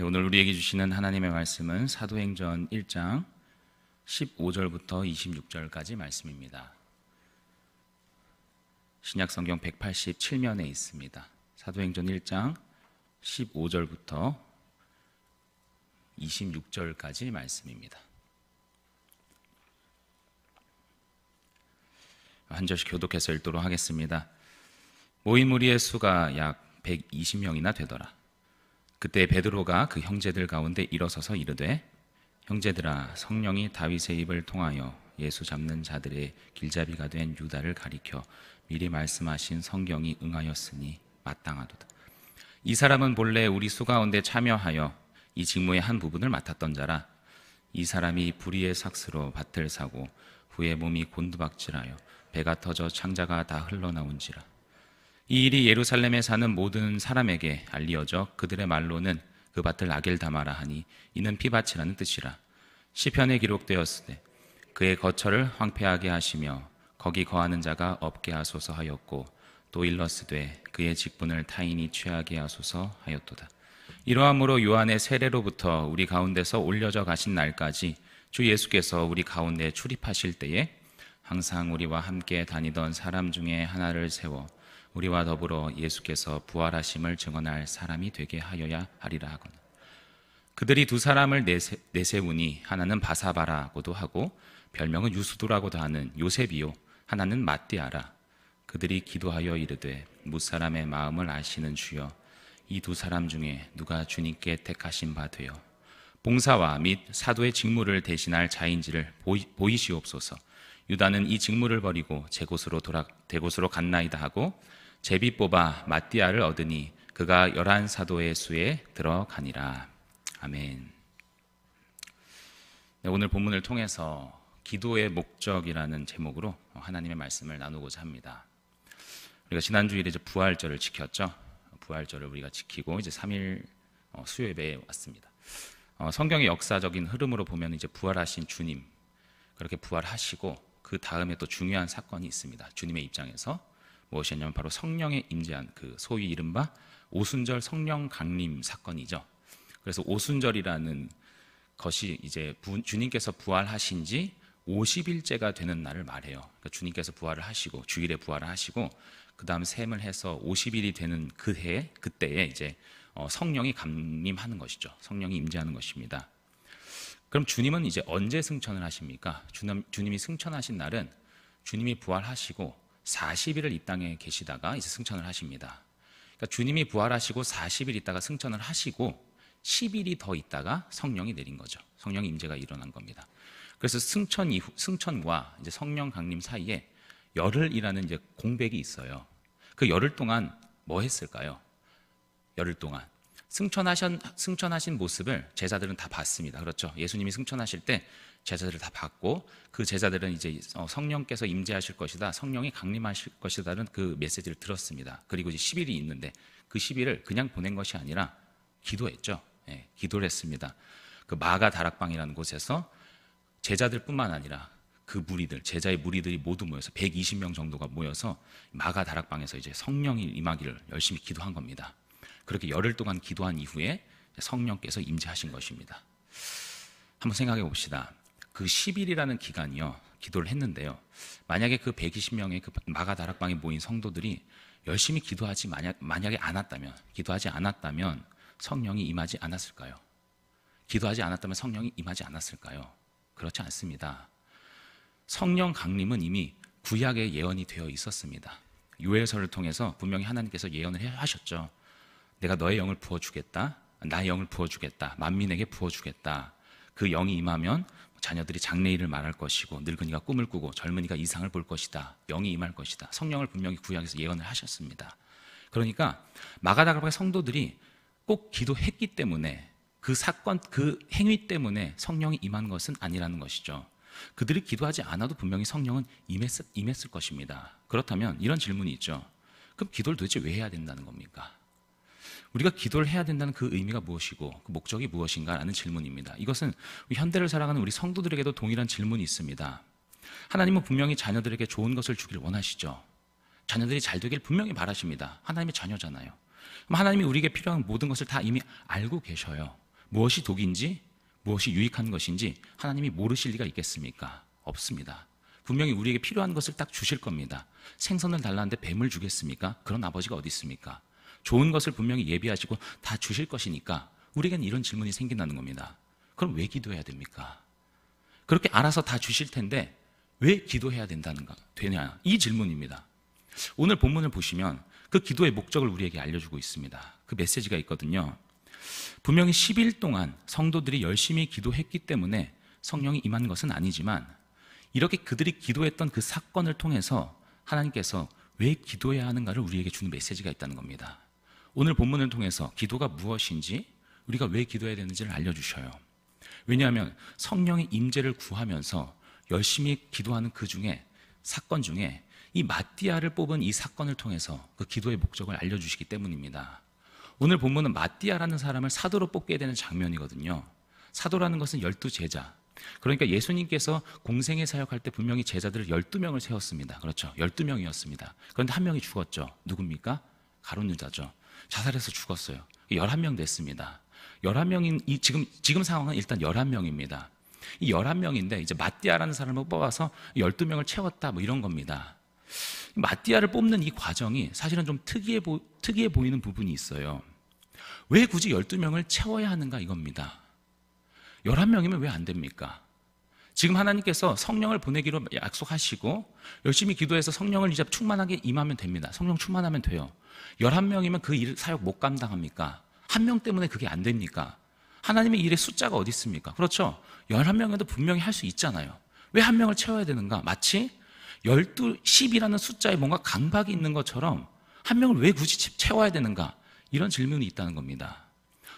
네, 오늘 우리에게 주시는 하나님의 말씀은 사도행전 1장 15절부터 26절까지 말씀입니다. 신약 성경 187면에 있습니다. 사도행전 1장 15절부터 26절까지 말씀입니다. 한 절씩 교독해서 읽도록 하겠습니다. 모인 무리의 수가 약 120명이나 되더라. 그때 베드로가 그 형제들 가운데 일어서서 이르되 형제들아 성령이 다윗의 입을 통하여 예수 잡는 자들의 길잡이가 된 유다를 가리켜 미리 말씀하신 성경이 응하였으니 마땅하도다. 이 사람은 본래 우리 수 가운데 참여하여 이 직무의 한 부분을 맡았던 자라 이 사람이 불의의 삭스로 밭을 사고 후에 몸이 곤두박질하여 배가 터져 창자가 다 흘러나온지라 이 일이 예루살렘에 사는 모든 사람에게 알리어져 그들의 말로는 그 밭을 아겔 담아라 하니 이는 피밭이라는 뜻이라 시편에 기록되었으되 그의 거처를 황폐하게 하시며 거기 거하는 자가 없게 하소서 하였고 또 일러스되 그의 직분을 타인이 취하게 하소서 하였도다 이러함으로 요한의 세례로부터 우리 가운데서 올려져 가신 날까지 주 예수께서 우리 가운데 출입하실 때에 항상 우리와 함께 다니던 사람 중에 하나를 세워 우리와 더불어 예수께서 부활하심을 증언할 사람이 되게 하여야 하리라 하거나 그들이 두 사람을 내세, 내세우니 하나는 바사바라고도 하고 별명은 유수도라고도 하는 요셉이요 하나는 마띠아라 그들이 기도하여 이르되 무사람의 마음을 아시는 주여 이 두 사람 중에 누가 주님께 택하신 바 되어 봉사와 및 사도의 직무를 대신할 자인지를 보이, 보이시옵소서 유다는 이 직무를 버리고 제 곳으로 돌아 대 곳으로 갔나이다 하고 제비 뽑아 마띠아를 얻으니 그가 열한 사도의 수에 들어가니라. 아멘. 네, 오늘 본문을 통해서 기도의 목적이라는 제목으로 하나님의 말씀을 나누고자 합니다. 우리가 지난 주일에 이제 부활절을 지켰죠. 부활절을 우리가 지키고 이제 3일 어, 수요예배에 왔습니다. 어, 성경의 역사적인 흐름으로 보면 이제 부활하신 주님 그렇게 부활하시고 그 다음에 또 중요한 사건이 있습니다. 주님의 입장에서 무엇이냐면 바로 성령의 임재한 그 소위 이른바 오순절 성령 강림 사건이죠. 그래서 오순절이라는 것이 이제 부, 주님께서 부활하신 지 50일째가 되는 날을 말해요. 그러니까 주님께서 부활을 하시고 주일에 부활을 하시고 그다음 셈을 해서 50일이 되는 그 해 그때에 이제 어, 성령이 감림하는 것이죠. 성령이 임재하는 것입니다. 그럼 주님은 이제 언제 승천을 하십니까? 주님, 주님이 승천하신 날은 주님이 부활하시고 40일을 이 땅에 계시다가 이제 승천을 하십니다. 그러니까 주님이 부활하시고 40일 있다가 승천을 하시고 10일이 더 있다가 성령이 내린 거죠. 성령 임재가 일어난 겁니다. 그래서 승천 이후 승천과 이제 성령 강림 사이에 열흘이라는 이제 공백이 있어요. 그 열흘 동안 뭐 했을까요? 열흘 동안 승천하신, 승천하신 모습을 제자들은 다 봤습니다. 그렇죠. 예수님이 승천하실 때 제자들을 다 봤고 그 제자들은 이제 어, 성령께서 임재하실 것이다. 성령이 강림하실 것이다는 그 메시지를 들었습니다. 그리고 이제 10일이 있는데 그 10일을 그냥 보낸 것이 아니라 기도했죠. 예, 기도를 했습니다. 그 마가 다락방이라는 곳에서 제자들뿐만 아니라 그 무리들, 제자의 무리들이 모두 모여서 120명 정도가 모여서 마가 다락방에서 이제 성령이 임하기를 열심히 기도한 겁니다. 그렇게 열흘 동안 기도한 이후에 성령께서 임재하신 것입니다. 한번 생각해 봅시다. 그 10일이라는 기간이요. 기도를 했는데요. 만약에 그 120명의 그 마가 다락방에 모인 성도들이 열심히 기도하지 만약, 만약에 않았다면 기도하지 않았다면 성령이 임하지 않았을까요? 기도하지 않았다면 성령이 임하지 않았을까요? 그렇지 않습니다. 성령 강림은 이미 구약의 예언이 되어 있었습니다. 요엘서를 통해서 분명히 하나님께서 예언을 하셨죠. 내가 너의 영을 부어주겠다. 나의 영을 부어주겠다. 만민에게 부어주겠다. 그 영이 임하면 자녀들이 장래일을 말할 것이고 늙은이가 꿈을 꾸고 젊은이가 이상을 볼 것이다. 영이 임할 것이다. 성령을 분명히 구약에서 예언을 하셨습니다. 그러니까 마가다가바 성도들이 꼭 기도했기 때문에 그 사건 그 행위 때문에 성령이 임한 것은 아니라는 것이죠. 그들이 기도하지 않아도 분명히 성령은 임했, 임했을 것입니다. 그렇다면 이런 질문이 있죠. 그럼 기도를 도대체 왜 해야 된다는 겁니까? 우리가 기도를 해야 된다는 그 의미가 무엇이고 그 목적이 무엇인가라는 질문입니다. 이것은 현대를 살아가는 우리 성도들에게도 동일한 질문이 있습니다. 하나님은 분명히 자녀들에게 좋은 것을 주길 원하시죠. 자녀들이 잘 되길 분명히 바라십니다. 하나님의 자녀잖아요. 그럼 하나님이 우리에게 필요한 모든 것을 다 이미 알고 계셔요. 무엇이 독인지, 무엇이 유익한 것인지 하나님이 모르실 리가 있겠습니까? 없습니다. 분명히 우리에게 필요한 것을 딱 주실 겁니다. 생선을 달라는데 뱀을 주겠습니까? 그런 아버지가 어디 있습니까? 좋은 것을 분명히 예비하시고 다 주실 것이니까 우리에겐 이런 질문이 생긴다는 겁니다. 그럼 왜 기도해야 됩니까? 그렇게 알아서 다 주실 텐데 왜 기도해야 된다는가 되냐 이 질문입니다. 오늘 본문을 보시면 그 기도의 목적을 우리에게 알려주고 있습니다. 그 메시지가 있거든요. 분명히 10일 동안 성도들이 열심히 기도했기 때문에 성령이 임한 것은 아니지만 이렇게 그들이 기도했던 그 사건을 통해서 하나님께서 왜 기도해야 하는가를 우리에게 주는 메시지가 있다는 겁니다. 오늘 본문을 통해서 기도가 무엇인지 우리가 왜 기도해야 되는지를 알려주셔요. 왜냐하면 성령의 임재를 구하면서 열심히 기도하는 그 중에 사건 중에 이 마띠아를 뽑은 이 사건을 통해서 그 기도의 목적을 알려주시기 때문입니다. 오늘 본문은 마띠아라는 사람을 사도로 뽑게 되는 장면이거든요. 사도라는 것은 열두 제자. 그러니까 예수님께서 공생의 사역할 때 분명히 제자들을 열두 명을 세웠습니다. 그렇죠. 열두 명이었습니다. 그런데 한 명이 죽었죠. 누굽니까? 가론유다죠 자살해서 죽었어요. 11명 됐습니다. 11명인 이 지금 지금 상황은 일단 11명입니다. 이 11명인데 이제 마띠아라는 사람을 뽑아서 12명을 채웠다 뭐 이런 겁니다. 마띠아를 뽑는 이 과정이 사실은 좀 특이해 보, 특이해 보이는 부분이 있어요. 왜 굳이 12명을 채워야 하는가 이겁니다. 11명이면 왜 안 됩니까? 지금 하나님께서 성령을 보내기로 약속하시고 열심히 기도해서 성령을 이제 충만하게 임하면 됩니다. 성령 충만하면 돼요. 11명이면 그 일 사역 못 감당합니까? 한 명 때문에 그게 안 됩니까? 하나님의 일의 숫자가 어디 있습니까? 그렇죠. 11명에도 분명히 할 수 있잖아요. 왜 한 명을 채워야 되는가? 마치 12, 10이라는 숫자에 뭔가 강박이 있는 것처럼 한 명을 왜 굳이 채워야 되는가? 이런 질문이 있다는 겁니다.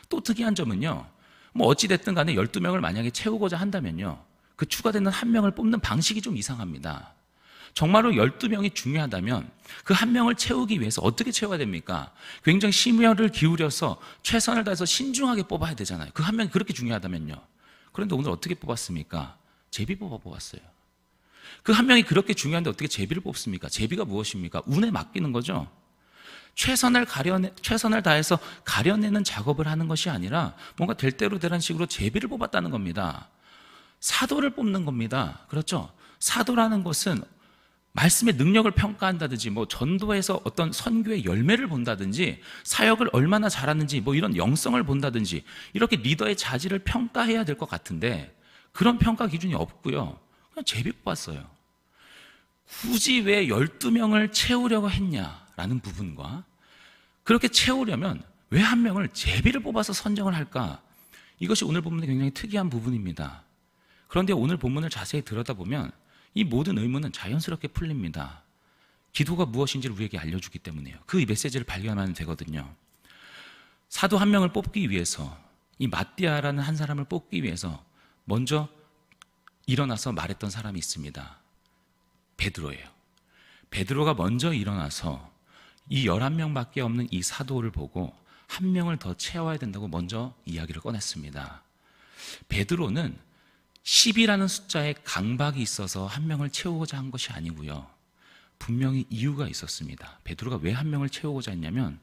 또 특이한 점은요. 뭐 어찌됐든 간에 12명을 만약에 채우고자 한다면요. 그 추가되는 한 명을 뽑는 방식이 좀 이상합니다. 정말로 12명이 중요하다면 그 한 명을 채우기 위해서 어떻게 채워야 됩니까? 굉장히 심혈을 기울여서 최선을 다해서 신중하게 뽑아야 되잖아요. 그 한 명이 그렇게 중요하다면요. 그런데 오늘 어떻게 뽑았습니까? 제비 뽑아 뽑았어요. 그 한 명이 그렇게 중요한데 어떻게 제비를 뽑습니까? 제비가 무엇입니까? 운에 맡기는 거죠. 최선을 가려내, 최선을 다해서 가려내는 작업을 하는 것이 아니라 뭔가 될 대로 되란 식으로 제비를 뽑았다는 겁니다. 사도를 뽑는 겁니다. 그렇죠? 사도라는 것은 말씀의 능력을 평가한다든지 뭐 전도에서 어떤 선교의 열매를 본다든지 사역을 얼마나 잘하는지 뭐 이런 영성을 본다든지 이렇게 리더의 자질을 평가해야 될 것 같은데 그런 평가 기준이 없고요. 그냥 제비 뽑았어요. 굳이 왜 12명을 채우려고 했냐라는 부분과 그렇게 채우려면 왜 한 명을 제비를 뽑아서 선정을 할까? 이것이 오늘 보면 굉장히 특이한 부분입니다. 그런데 오늘 본문을 자세히 들여다보면 이 모든 의문은 자연스럽게 풀립니다. 기도가 무엇인지를 우리에게 알려주기 때문에요. 그 메시지를 발견하면 되거든요. 사도 한 명을 뽑기 위해서 이 마띠아라는 한 사람을 뽑기 위해서 먼저 일어나서 말했던 사람이 있습니다. 베드로예요. 베드로가 먼저 일어나서 이 11명밖에 없는 이 사도를 보고 한 명을 더 채워야 된다고 먼저 이야기를 꺼냈습니다. 베드로는 10이라는 숫자에 강박이 있어서 한 명을 채우고자 한 것이 아니고요. 분명히 이유가 있었습니다. 베드로가 왜 한 명을 채우고자 했냐면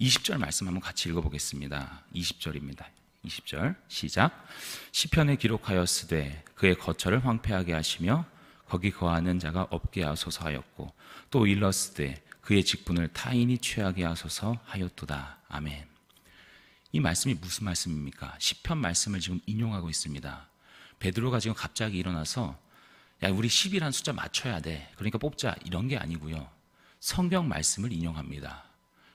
20절 말씀 한번 같이 읽어보겠습니다. 20절입니다. 20절 시작 시편에 기록하였으되 그의 거처를 황폐하게 하시며 거기 거하는 자가 없게 하소서 하였고 또 일렀으되 그의 직분을 타인이 취하게 하소서 하였도다. 아멘. 이 말씀이 무슨 말씀입니까? 시편 말씀을 지금 인용하고 있습니다. 베드로가 지금 갑자기 일어나서 야 우리 10이라는 숫자 맞춰야 돼. 그러니까 뽑자 이런 게 아니고요. 성경 말씀을 인용합니다.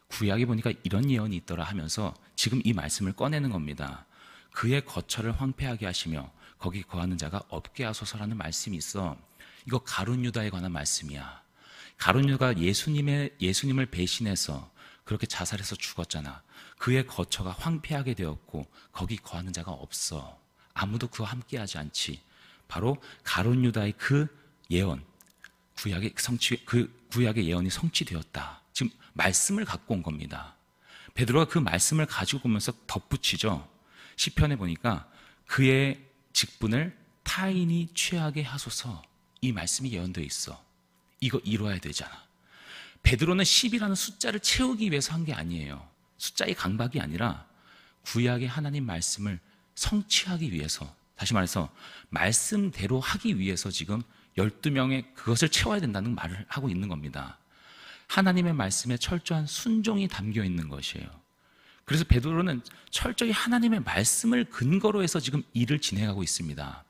구약에 보니까 이런 예언이 있더라 하면서 지금 이 말씀을 꺼내는 겁니다. 그의 거처를 황폐하게 하시며 거기 거하는 자가 없게 하소서라는 말씀이 있어. 이거 가룟 유다에 관한 말씀이야. 가룟 유가 예수님의 예수님을 배신해서 그렇게 자살해서 죽었잖아. 그의 거처가 황폐하게 되었고 거기 거하는 자가 없어. 아무도 그와 함께하지 않지. 바로 가론 유다의 그 예언, 구약의 성취 그 구약의 예언이 성취되었다. 지금 말씀을 갖고 온 겁니다. 베드로가 그 말씀을 가지고 오면서 덧붙이죠. 시편에 보니까 그의 직분을 타인이 취하게 하소서. 이 말씀이 예언되어 있어. 이거 이루어야 되잖아. 베드로는 10이라는 숫자를 채우기 위해서 한 게 아니에요. 숫자의 강박이 아니라 구약의 하나님 말씀을 성취하기 위해서 다시 말해서 말씀대로 하기 위해서 지금 12명의 그것을 채워야 된다는 말을 하고 있는 겁니다. 하나님의 말씀에 철저한 순종이 담겨 있는 것이에요. 그래서 베드로는 철저히 하나님의 말씀을 근거로 해서 지금 일을 진행하고 있습니다.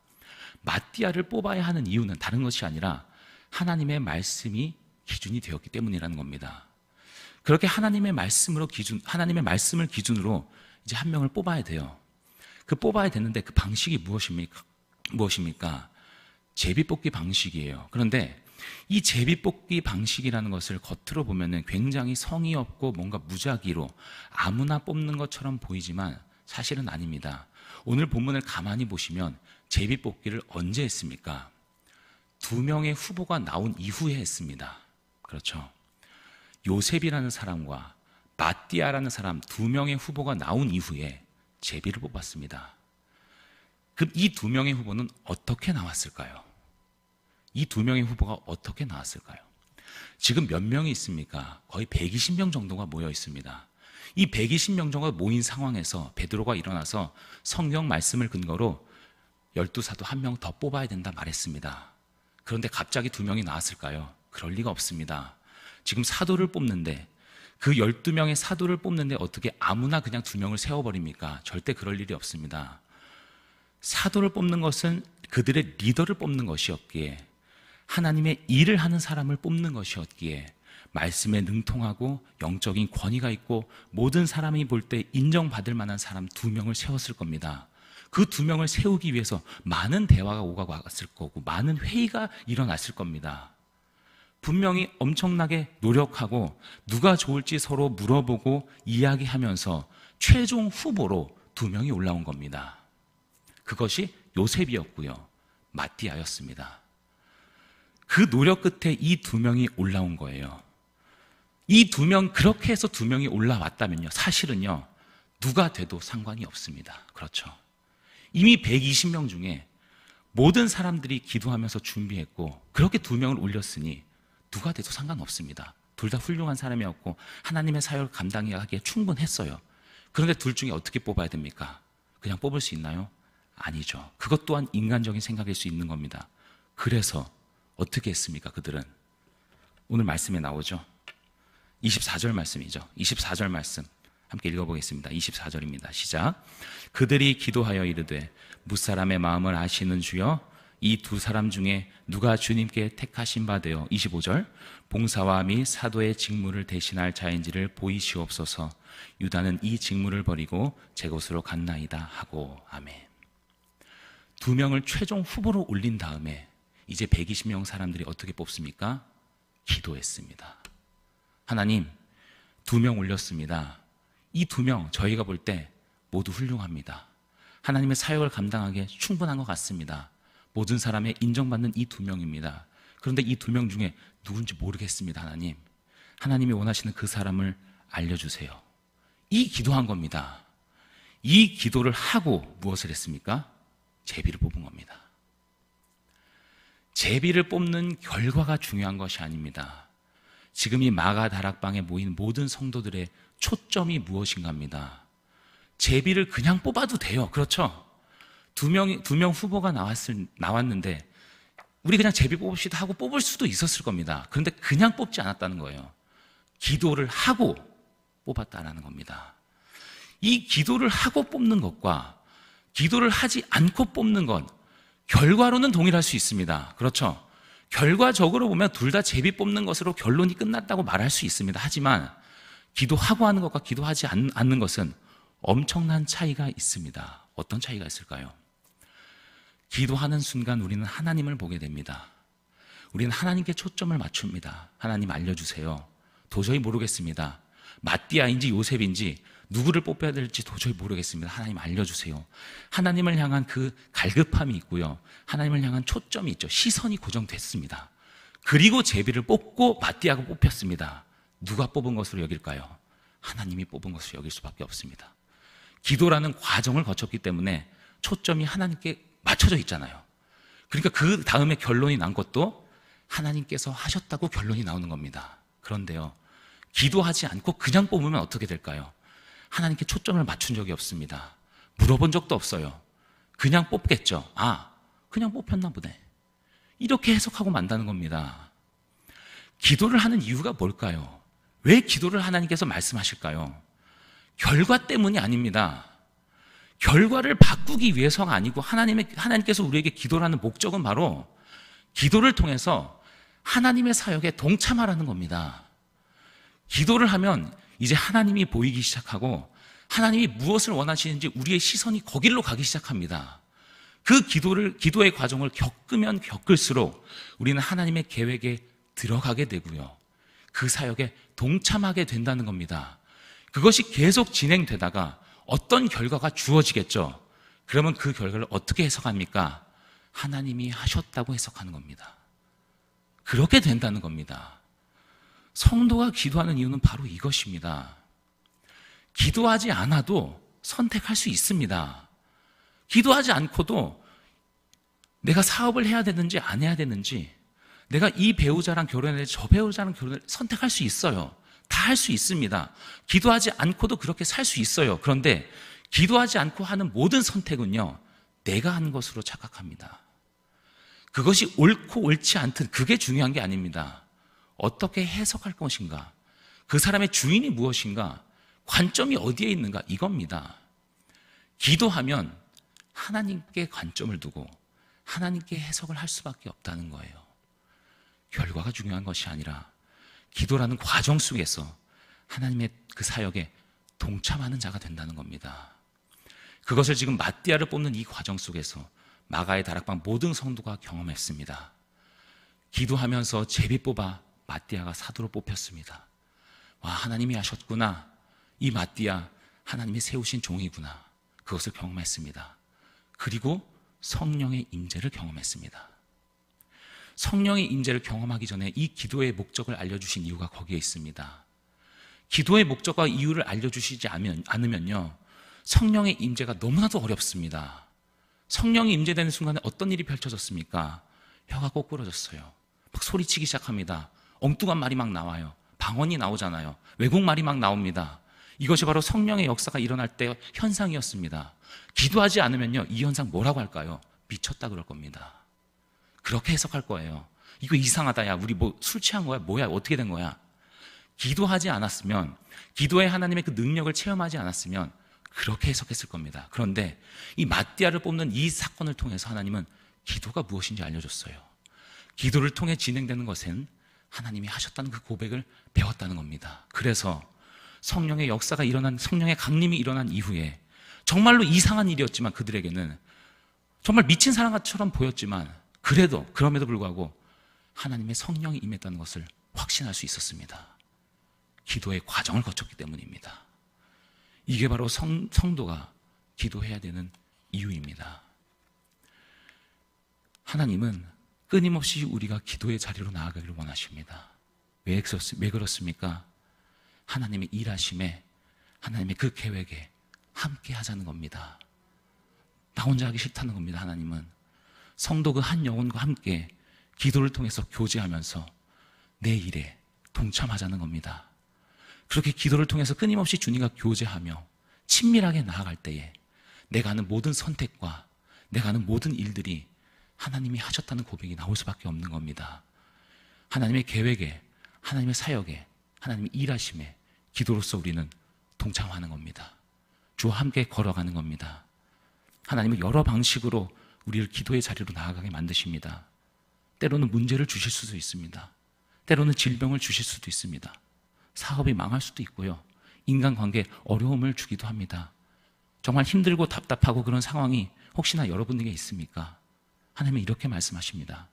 마띠아를 뽑아야 하는 이유는 다른 것이 아니라 하나님의 말씀이 기준이 되었기 때문이라는 겁니다. 그렇게 하나님의 말씀으로 기준 하나님의 말씀을 기준으로 이제 한 명을 뽑아야 돼요. 그 뽑아야 되는데 그 방식이 무엇입니까? 무엇입니까? 제비뽑기 방식이에요. 그런데 이 제비뽑기 방식이라는 것을 겉으로 보면 굉장히 성의 없고 뭔가 무작위로 아무나 뽑는 것처럼 보이지만 사실은 아닙니다. 오늘 본문을 가만히 보시면 제비뽑기를 언제 했습니까? 두 명의 후보가 나온 이후에 했습니다. 그렇죠. 요셉이라는 사람과 마띠아라는 사람 두 명의 후보가 나온 이후에 제비를 뽑았습니다. 그럼 이 두 명의 후보는 어떻게 나왔을까요? 이 두 명의 후보가 어떻게 나왔을까요? 지금 몇 명이 있습니까? 거의 120명 정도가 모여 있습니다. 이 120명 정도 모인 상황에서 베드로가 일어나서 성경 말씀을 근거로 열두 사도 한 명 더 뽑아야 된다 말했습니다. 그런데 갑자기 두 명이 나왔을까요? 그럴 리가 없습니다. 지금 사도를 뽑는데 그 12명의 사도를 뽑는데 어떻게 아무나 그냥 두 명을 세워버립니까? 절대 그럴 일이 없습니다. 사도를 뽑는 것은 그들의 리더를 뽑는 것이었기에 하나님의 일을 하는 사람을 뽑는 것이었기에 말씀에 능통하고 영적인 권위가 있고 모든 사람이 볼 때 인정받을 만한 사람 두 명을 세웠을 겁니다. 그 두 명을 세우기 위해서 많은 대화가 오가고 왔을 거고 많은 회의가 일어났을 겁니다. 분명히 엄청나게 노력하고 누가 좋을지 서로 물어보고 이야기하면서 최종 후보로 두 명이 올라온 겁니다. 그것이 요셉이었고요. 마띠아였습니다. 그 노력 끝에 이 두 명이 올라온 거예요. 이 두 명, 그렇게 해서 두 명이 올라왔다면요. 사실은요. 누가 돼도 상관이 없습니다. 그렇죠. 이미 120명 중에 모든 사람들이 기도하면서 준비했고, 그렇게 두 명을 올렸으니, 누가 돼도 상관없습니다. 둘 다 훌륭한 사람이었고 하나님의 사역을 감당하기에 충분했어요. 그런데 둘 중에 어떻게 뽑아야 됩니까? 그냥 뽑을 수 있나요? 아니죠. 그것 또한 인간적인 생각일 수 있는 겁니다. 그래서 어떻게 했습니까? 그들은 오늘 말씀에 나오죠. 24절 말씀이죠. 24절 말씀. 함께 읽어보겠습니다. 24절입니다. 시작. 그들이 기도하여 이르되 무사람의 마음을 아시는 주여 이두 사람 중에 누가 주님께 택하신 바 되어 25절 봉사와 및 사도의 직무를 대신할 자인지를 보이시옵소서 유다는 이 직무를 버리고 제 곳으로 갔나이다 하고 아멘 두 명을 최종 후보로 올린 다음에 이제 120명 사람들이 어떻게 뽑습니까? 기도했습니다 하나님 두 명 올렸습니다 이 두 명 저희가 볼 때 모두 훌륭합니다 하나님의 사역을 감당하기에 충분한 것 같습니다 모든 사람의 인정받는 이 두 명입니다. 그런데 이 두 명 중에 누군지 모르겠습니다, 하나님. 하나님이 원하시는 그 사람을 알려주세요. 이 기도한 겁니다. 이 기도를 하고 무엇을 했습니까? 제비를 뽑은 겁니다. 제비를 뽑는 결과가 중요한 것이 아닙니다. 지금 이 마가 다락방에 모인 모든 성도들의 초점이 무엇인가입니다. 제비를 그냥 뽑아도 돼요. 그렇죠? 두 명이 두 명 후보가 나왔을 나왔는데 우리 그냥 제비 뽑읍시다 하고 뽑을 수도 있었을 겁니다. 그런데 그냥 뽑지 않았다는 거예요. 기도를 하고 뽑았다라는 겁니다. 이 기도를 하고 뽑는 것과 기도를 하지 않고 뽑는 건 결과로는 동일할 수 있습니다. 그렇죠? 결과적으로 보면 둘 다 제비 뽑는 것으로 결론이 끝났다고 말할 수 있습니다. 하지만 기도하고 하는 것과 기도하지 않는 것은 엄청난 차이가 있습니다. 어떤 차이가 있을까요? 기도하는 순간 우리는 하나님을 보게 됩니다. 우리는 하나님께 초점을 맞춥니다. 하나님 알려주세요. 도저히 모르겠습니다. 마띠아인지 요셉인지 누구를 뽑아야 될지 도저히 모르겠습니다. 하나님 알려주세요. 하나님을 향한 그 갈급함이 있고요. 하나님을 향한 초점이 있죠. 시선이 고정됐습니다. 그리고 제비를 뽑고 마띠아가 뽑혔습니다. 누가 뽑은 것으로 여길까요? 하나님이 뽑은 것으로 여길 수밖에 없습니다. 기도라는 과정을 거쳤기 때문에 초점이 하나님께 맞춰져 있잖아요. 그러니까 그 다음에 결론이 난 것도 하나님께서 하셨다고 결론이 나오는 겁니다. 그런데요. 기도하지 않고 그냥 뽑으면 어떻게 될까요? 하나님께 초점을 맞춘 적이 없습니다. 물어본 적도 없어요. 그냥 뽑겠죠. 아, 그냥 뽑혔나 보네. 이렇게 해석하고 만다는 겁니다. 기도를 하는 이유가 뭘까요? 왜 기도를 하나님께서 말씀하실까요? 결과 때문이 아닙니다. 결과를 바꾸기 위해서가 아니고 하나님의 하나님께서 우리에게 기도하는 목적은 바로 기도를 통해서 하나님의 사역에 동참하라는 겁니다. 기도를 하면 이제 하나님이 보이기 시작하고 하나님이 무엇을 원하시는지 우리의 시선이 거길로 가기 시작합니다. 그 기도를 기도의 과정을 겪으면 겪을수록 우리는 하나님의 계획에 들어가게 되고요. 그 사역에 동참하게 된다는 겁니다. 그것이 계속 진행되다가 어떤 결과가 주어지겠죠. 그러면 그 결과를 어떻게 해석합니까? 하나님이 하셨다고 해석하는 겁니다. 그렇게 된다는 겁니다. 성도가 기도하는 이유는 바로 이것입니다. 기도하지 않아도 선택할 수 있습니다. 기도하지 않고도 내가 사업을 해야 되는지 안 해야 되는지, 내가 이 배우자랑 결혼해야 되는지 저 배우자랑 결혼을 선택할 수 있어요. 다할수 있습니다. 기도하지 않고도 그렇게 살 수 있어요. 그런데 기도하지 않고 하는 모든 선택은요, 내가 한 것으로 착각합니다. 그것이 옳고 옳지 않든 그게 중요한 게 아닙니다. 어떻게 해석할 것인가? 그 사람의 주인이 무엇인가? 관점이 어디에 있는가? 이겁니다. 기도하면 하나님께 관점을 두고 하나님께 해석을 할 수밖에 없다는 거예요. 결과가 중요한 것이 아니라 기도라는 과정 속에서 하나님의 그 사역에 동참하는 자가 된다는 겁니다. 그것을 지금 마띠아를 뽑는 이 과정 속에서 마가의 다락방 모든 성도가 경험했습니다. 기도하면서 제비 뽑아 마띠아가 사도로 뽑혔습니다. 와, 하나님이 하셨구나. 이 마띠아, 하나님이 세우신 종이구나. 그것을 경험했습니다. 그리고 성령의 임재를 경험했습니다. 성령의 임재를 경험하기 전에 이 기도의 목적을 알려주신 이유가 거기에 있습니다. 기도의 목적과 이유를 알려주시지 않으면요. 성령의 임재가 너무나도 어렵습니다. 성령이 임재되는 순간에 어떤 일이 펼쳐졌습니까? 혀가 꼬꾸러졌어요막 소리치기 시작합니다. 엉뚱한 말이 막 나와요. 방언이 나오잖아요. 외국 말이 막 나옵니다. 이것이 바로 성령의 역사가 일어날 때 현상이었습니다. 기도하지 않으면요. 이 현상 뭐라고 할까요? 미쳤다 그럴 겁니다. 그렇게 해석할 거예요. 이거 이상하다. 야, 우리 뭐 술 취한 거야? 뭐야? 어떻게 된 거야? 기도하지 않았으면, 기도에 하나님의 그 능력을 체험하지 않았으면 그렇게 해석했을 겁니다. 그런데 이 마띠아를 뽑는 이 사건을 통해서 하나님은 기도가 무엇인지 알려줬어요. 기도를 통해 진행되는 것은 하나님이 하셨다는 그 고백을 배웠다는 겁니다. 그래서 성령의 역사가 일어난, 성령의 강림이 일어난 이후에 정말로 이상한 일이었지만 그들에게는 정말 미친 사람처럼 보였지만 그래도 그럼에도 불구하고 하나님의 성령이 임했다는 것을 확신할 수 있었습니다. 기도의 과정을 거쳤기 때문입니다. 이게 바로 성, 성도가 기도해야 되는 이유입니다. 하나님은 끊임없이 우리가 기도의 자리로 나아가기를 원하십니다. 왜, 왜 그렇습니까? 하나님의 일하심에 하나님의 그 계획에 함께 하자는 겁니다. 나 혼자 하기 싫다는 겁니다, 하나님은. 성도 그 한 영혼과 함께 기도를 통해서 교제하면서 내 일에 동참하자는 겁니다. 그렇게 기도를 통해서 끊임없이 주님과 교제하며 친밀하게 나아갈 때에 내가 하는 모든 선택과 내가 하는 모든 일들이 하나님이 하셨다는 고백이 나올 수밖에 없는 겁니다. 하나님의 계획에, 하나님의 사역에, 하나님의 일하심에 기도로서 우리는 동참하는 겁니다. 주와 함께 걸어가는 겁니다. 하나님은 여러 방식으로 우리를 기도의 자리로 나아가게 만드십니다. 때로는 문제를 주실 수도 있습니다. 때로는 질병을 주실 수도 있습니다. 사업이 망할 수도 있고요. 인간관계 어려움을 주기도 합니다. 정말 힘들고 답답하고 그런 상황이 혹시나 여러분에게 있습니까? 하나님은 이렇게 말씀하십니다.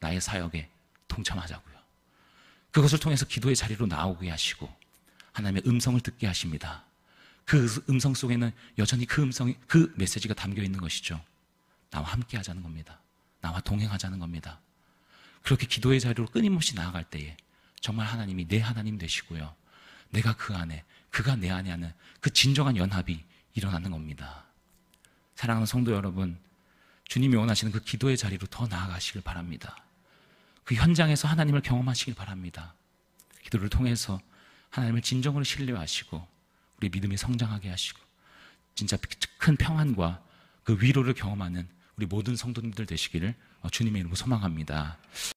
나의 사역에 동참하자고요. 그것을 통해서 기도의 자리로 나오게 하시고 하나님의 음성을 듣게 하십니다. 그 음성 속에는 여전히 그음성그 메시지가 담겨 있는 것이죠. 나와 함께 하자는 겁니다. 나와 동행하자는 겁니다. 그렇게 기도의 자리로 끊임없이 나아갈 때에 정말 하나님이 내 하나님 되시고요. 내가 그 안에, 그가 내 안에 하는 그 진정한 연합이 일어나는 겁니다. 사랑하는 성도 여러분, 주님이 원하시는 그 기도의 자리로 더 나아가시길 바랍니다. 그 현장에서 하나님을 경험하시길 바랍니다. 기도를 통해서 하나님을 진정으로 신뢰하시고 우리 믿음이 성장하게 하시고 진짜 큰 평안과 그 위로를 경험하는 우리 모든 성도님들 되시기를 어, 주님의 이름으로 소망합니다.